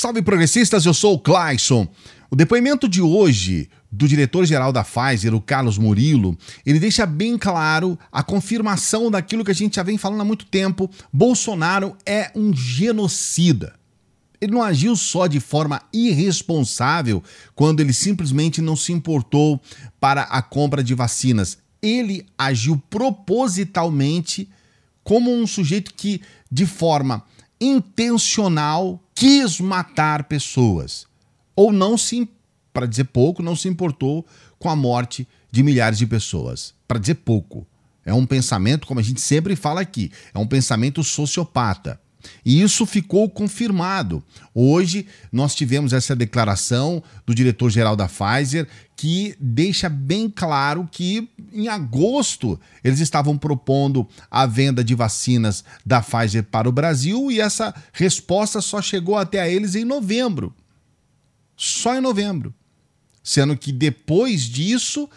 Salve progressistas, eu sou o Clayson. O depoimento de hoje do diretor-geral da Pfizer, o Carlos Murilo, ele deixa bem claro a confirmação daquilo que a gente já vem falando há muito tempo: Bolsonaro é um genocida. Ele não agiu só de forma irresponsável quando ele simplesmente não se importou para a compra de vacinas. Ele agiu propositalmente como um sujeito que, de forma intencional quis matar pessoas ou não se, para dizer pouco, não se importou com a morte de milhares de pessoas. Para dizer pouco, é um pensamento, como a gente sempre fala aqui, é um pensamento sociopata. E isso ficou confirmado. Hoje nós tivemos essa declaração do diretor-geral da Pfizer que deixa bem claro que em agosto eles estavam propondo a venda de vacinas da Pfizer para o Brasil e essa resposta só chegou até a eles em novembro. Só em novembro. Sendo que depois disso,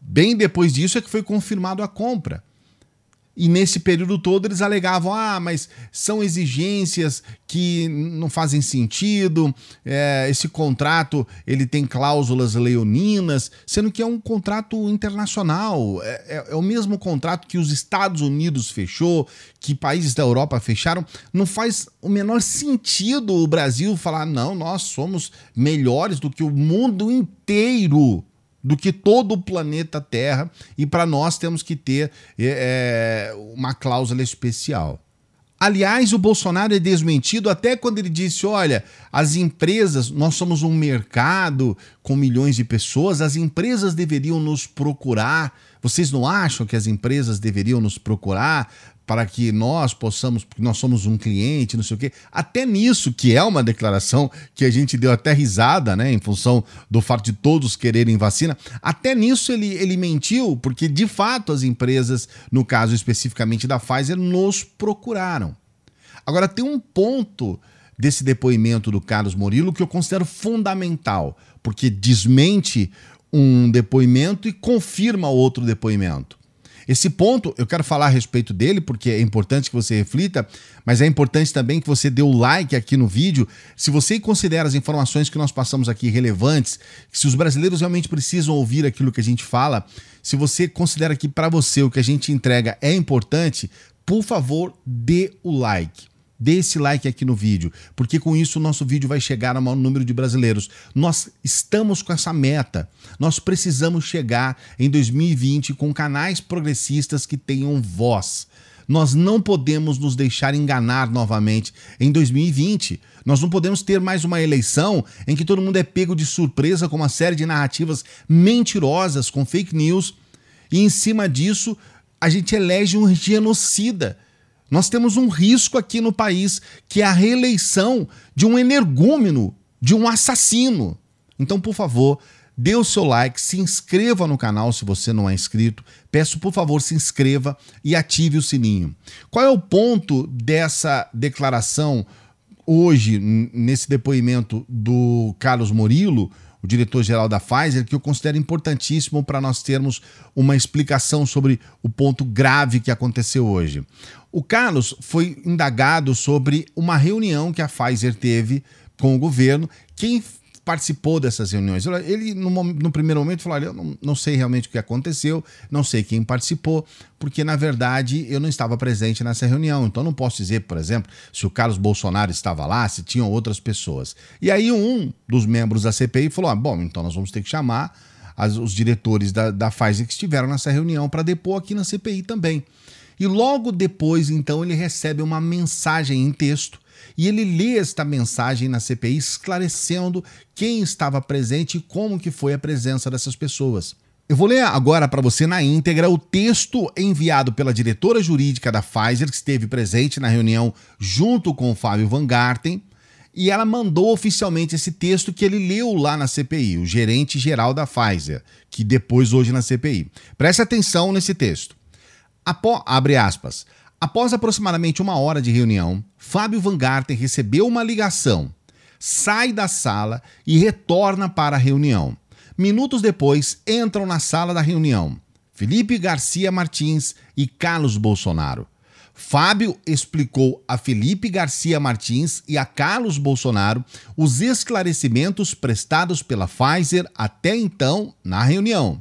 bem depois disso, é que foi confirmado a compra. E nesse período todo eles alegavam: ah, mas são exigências que não fazem sentido, é, esse contrato ele tem cláusulas leoninas, sendo que é um contrato internacional, é, é, é o mesmo contrato que os Estados Unidos fechou, que países da Europa fecharam. Não faz o menor sentido o Brasil falar: não, nós somos melhores do que o mundo inteiro do que todo o planeta Terra, e para nós temos que ter é, é, uma cláusula especial. Aliás, o Bolsonaro é desmentido até quando ele disse: olha, as empresas, nós somos um mercado com milhões de pessoas, as empresas deveriam nos procurar vocês não acham que as empresas deveriam nos procurar para que nós possamos, porque nós somos um cliente, não sei o quê. Até nisso, que é uma declaração que a gente deu até risada, né, em função do fato de todos quererem vacina, até nisso ele, ele mentiu, porque de fato as empresas, no caso especificamente da Pfizer, nos procuraram. Agora, tem um ponto desse depoimento do Carlos Murilo que eu considero fundamental, porque desmente um depoimento e confirma outro depoimento. Esse ponto eu quero falar a respeito dele, porque é importante que você reflita, mas é importante também que você dê o like aqui no vídeo. Se você considera as informações que nós passamos aqui relevantes, se os brasileiros realmente precisam ouvir aquilo que a gente fala, se você considera que para você o que a gente entrega é importante, por favor, dê o like dê esse like aqui no vídeo, porque com isso o nosso vídeo vai chegar ao maior número de brasileiros. Nós estamos com essa meta. Nós precisamos chegar em 2020 com canais progressistas que tenham voz. Nós não podemos nos deixar enganar novamente em 2020. Nós não podemos ter mais uma eleição em que todo mundo é pego de surpresa com uma série de narrativas mentirosas, com fake news, e em cima disso a gente elege um genocida nós temos um risco aqui no país, que é a reeleição de um energúmeno, de um assassino. Então, por favor, dê o seu like, se inscreva no canal se você não é inscrito. Peço, por favor, se inscreva e ative o sininho. Qual é o ponto dessa declaração hoje, nesse depoimento do Carlos Murilo? o diretor-geral da Pfizer, que eu considero importantíssimo para nós termos uma explicação sobre o ponto grave que aconteceu hoje. O Carlos foi indagado sobre uma reunião que a Pfizer teve com o governo. Quem participou dessas reuniões? Ele, no, no primeiro momento, falou: eu não, não, sei realmente o que aconteceu, não sei quem participou, porque na verdade eu não estava presente nessa reunião. Então não posso dizer, por exemplo, se o Carlos Bolsonaro estava lá, se tinham outras pessoas. E aí um dos membros da CPI falou: ah, Bom, então nós vamos ter que chamar as, os diretores da, da Pfizer que estiveram nessa reunião para depor aqui na CPI também. E logo depois, então, ele recebe uma mensagem em texto e ele lê esta mensagem na CPI esclarecendo quem estava presente e como que foi a presença dessas pessoas. Eu vou ler agora para você na íntegra o texto enviado pela diretora jurídica da Pfizer, que esteve presente na reunião junto com o Fábio Van Garten, e ela mandou oficialmente esse texto que ele leu lá na CPI, o gerente geral da Pfizer, que depois hoje na CPI. Preste atenção nesse texto abre aspas. Após aproximadamente uma hora de reunião, Fábio Van Garten recebeu uma ligação, sai da sala e retorna para a reunião. Minutos depois, entram na sala da reunião Felipe Garcia Martins e Carlos Bolsonaro. Fábio explicou a Felipe Garcia Martins e a Carlos Bolsonaro os esclarecimentos prestados pela Pfizer até então na reunião.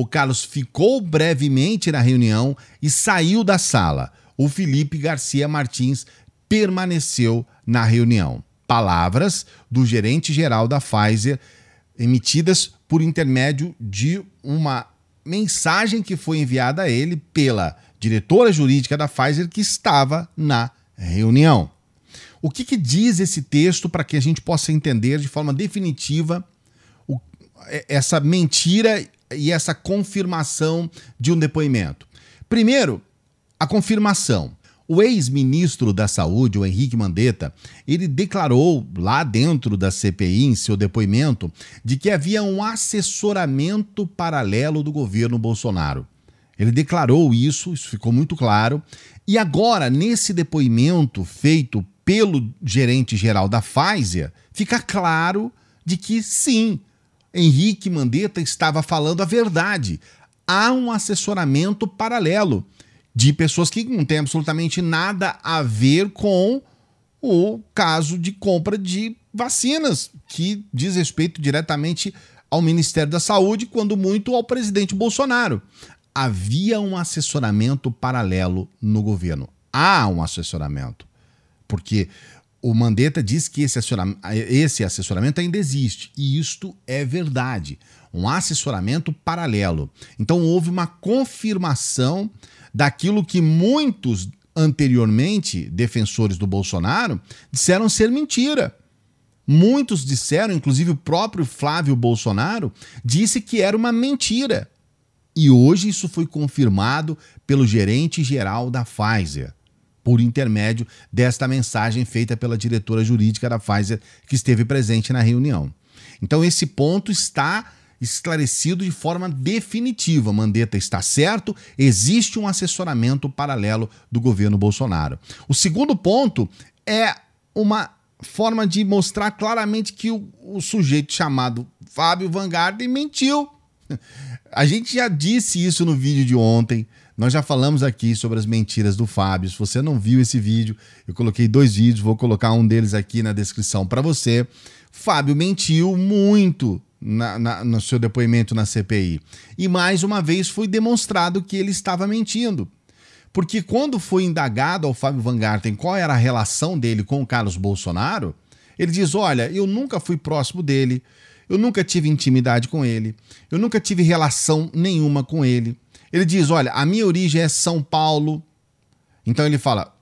O Carlos ficou brevemente na reunião e saiu da sala. O Felipe Garcia Martins permaneceu na reunião. Palavras do gerente geral da Pfizer emitidas por intermédio de uma mensagem que foi enviada a ele pela diretora jurídica da Pfizer que estava na reunião. O que, que diz esse texto para que a gente possa entender de forma definitiva o, é, essa mentira e essa confirmação de um depoimento? Primeiro, a confirmação. O ex-ministro da Saúde, o Henrique Mandetta, ele declarou lá dentro da CPI, em seu depoimento, de que havia um assessoramento paralelo do governo Bolsonaro. Ele declarou isso, isso ficou muito claro. E agora, nesse depoimento feito pelo gerente geral da Pfizer, fica claro de que sim, Henrique Mandetta estava falando a verdade. Há um assessoramento paralelo de pessoas que não têm absolutamente nada a ver com o caso de compra de vacinas, que diz respeito diretamente ao Ministério da Saúde, quando muito ao presidente Bolsonaro. Havia um assessoramento paralelo no governo. Há um assessoramento. Porque o Mandetta diz que esse assessoramento, esse assessoramento ainda existe, e isto é verdade. Um assessoramento paralelo. Então houve uma confirmação daquilo que muitos anteriormente defensores do Bolsonaro disseram ser mentira. Muitos disseram, inclusive o próprio Flávio Bolsonaro, disse que era uma mentira. E hoje isso foi confirmado pelo gerente geral da Pfizer por intermédio desta mensagem feita pela diretora jurídica da Pfizer, que esteve presente na reunião. Então, esse ponto está esclarecido de forma definitiva. Mandetta está certo, existe um assessoramento paralelo do governo Bolsonaro. O segundo ponto é uma forma de mostrar claramente que o, o sujeito chamado Fábio Vangarden mentiu. A gente já disse isso no vídeo de ontem. Nós já falamos aqui sobre as mentiras do Fábio. Se você não viu esse vídeo, eu coloquei dois vídeos, vou colocar um deles aqui na descrição para você. Fábio mentiu muito na, na, no seu depoimento na CPI. E mais uma vez foi demonstrado que ele estava mentindo. Porque quando foi indagado ao Fábio Van Garten qual era a relação dele com o Carlos Bolsonaro, ele diz: Olha, eu nunca fui próximo dele, eu nunca tive intimidade com ele, eu nunca tive relação nenhuma com ele. Ele diz: Olha, a minha origem é São Paulo. Então ele fala: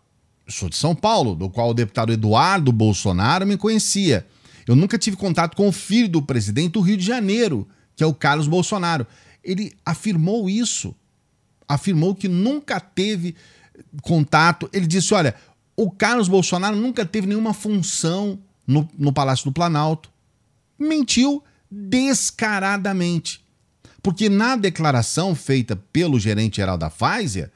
Sou de São Paulo, do qual o deputado Eduardo Bolsonaro me conhecia. Eu nunca tive contato com o filho do presidente do Rio de Janeiro, que é o Carlos Bolsonaro. Ele afirmou isso. Afirmou que nunca teve contato. Ele disse: Olha, o Carlos Bolsonaro nunca teve nenhuma função no, no Palácio do Planalto. Mentiu descaradamente. Porque na declaração feita pelo gerente geral da Pfizer,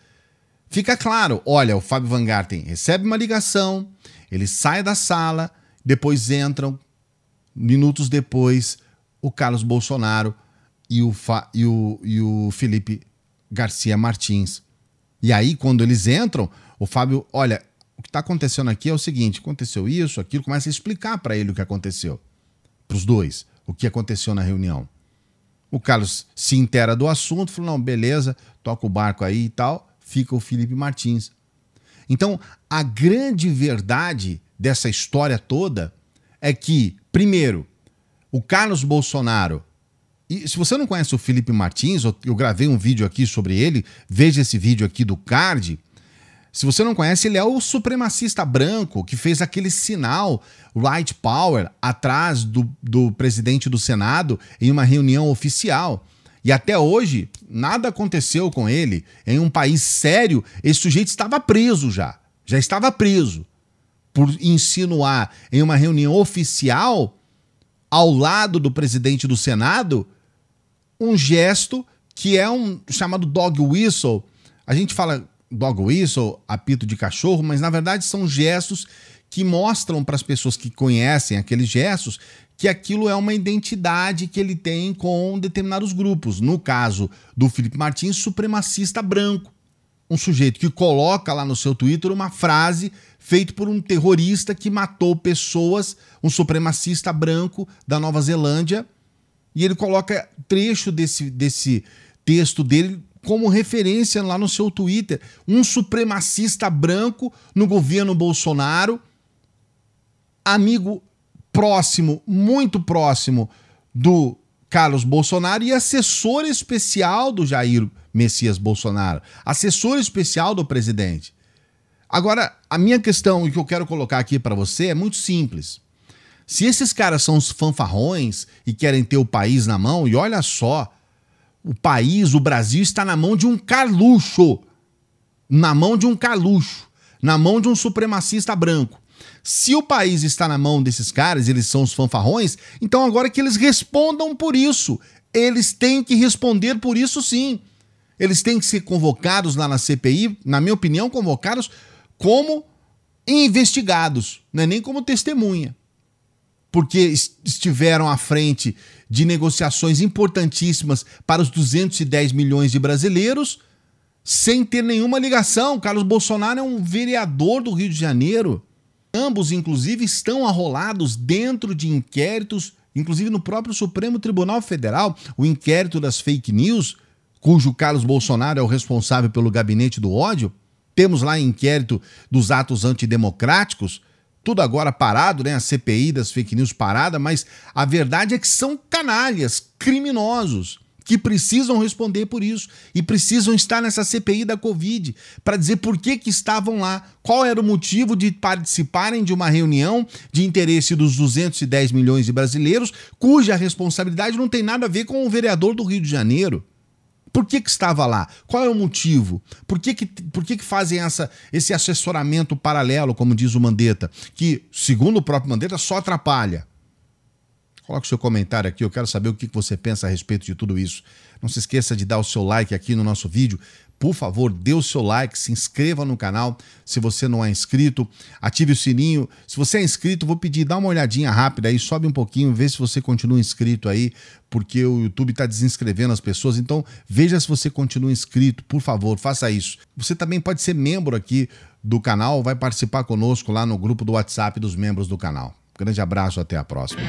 fica claro: olha, o Fábio Van Garten recebe uma ligação, ele sai da sala, depois entram, minutos depois, o Carlos Bolsonaro e o, Fa e o, e o Felipe Garcia Martins. E aí, quando eles entram, o Fábio, olha, o que está acontecendo aqui é o seguinte: aconteceu isso, aquilo, começa a explicar para ele o que aconteceu, para os dois, o que aconteceu na reunião. O Carlos se intera do assunto, falou: não, beleza, toca o barco aí e tal. Fica o Felipe Martins. Então, a grande verdade dessa história toda é que, primeiro, o Carlos Bolsonaro. E se você não conhece o Felipe Martins, eu gravei um vídeo aqui sobre ele, veja esse vídeo aqui do Card se você não conhece, ele é o supremacista branco que fez aquele sinal Right Power atrás do, do presidente do Senado em uma reunião oficial. E até hoje, nada aconteceu com ele. Em um país sério, esse sujeito estava preso já. Já estava preso por insinuar em uma reunião oficial, ao lado do presidente do Senado, um gesto que é um chamado dog whistle. A gente fala dog whistle, apito de cachorro, mas na verdade são gestos que mostram para as pessoas que conhecem aqueles gestos que aquilo é uma identidade que ele tem com determinados grupos. No caso do Felipe Martins, supremacista branco. Um sujeito que coloca lá no seu Twitter uma frase feita por um terrorista que matou pessoas, um supremacista branco da Nova Zelândia, e ele coloca trecho desse, desse texto dele como referência lá no seu Twitter, um supremacista branco no governo Bolsonaro, amigo próximo, muito próximo do Carlos Bolsonaro e assessor especial do Jair Messias Bolsonaro, assessor especial do presidente. Agora, a minha questão e que eu quero colocar aqui para você é muito simples. Se esses caras são os fanfarrões e querem ter o país na mão, e olha só, o país, o Brasil está na mão de um carluxo. Na mão de um carluxo. Na mão de um supremacista branco. Se o país está na mão desses caras, eles são os fanfarrões, então agora que eles respondam por isso. Eles têm que responder por isso sim. Eles têm que ser convocados lá na CPI, na minha opinião, convocados como investigados, não é nem como testemunha porque estiveram à frente de negociações importantíssimas para os 210 milhões de brasileiros, sem ter nenhuma ligação. Carlos Bolsonaro é um vereador do Rio de Janeiro. Ambos, inclusive, estão arrolados dentro de inquéritos, inclusive no próprio Supremo Tribunal Federal, o inquérito das fake news, cujo Carlos Bolsonaro é o responsável pelo gabinete do ódio. Temos lá inquérito dos atos antidemocráticos, tudo agora parado, né? A CPI das fake news parada, mas a verdade é que são canalhas, criminosos, que precisam responder por isso e precisam estar nessa CPI da Covid para dizer por que, que estavam lá, qual era o motivo de participarem de uma reunião de interesse dos 210 milhões de brasileiros, cuja responsabilidade não tem nada a ver com o vereador do Rio de Janeiro. Por que, que estava lá? Qual é o motivo? Por que, que, por que, que fazem essa, esse assessoramento paralelo, como diz o Mandetta, que, segundo o próprio Mandetta, só atrapalha? Coloque o seu comentário aqui, eu quero saber o que você pensa a respeito de tudo isso. Não se esqueça de dar o seu like aqui no nosso vídeo. Por favor, dê o seu like, se inscreva no canal se você não é inscrito, ative o sininho. Se você é inscrito, vou pedir, dá uma olhadinha rápida aí, sobe um pouquinho, vê se você continua inscrito aí, porque o YouTube está desinscrevendo as pessoas. Então, veja se você continua inscrito, por favor, faça isso. Você também pode ser membro aqui do canal, vai participar conosco lá no grupo do WhatsApp dos membros do canal. Grande abraço, até a próxima.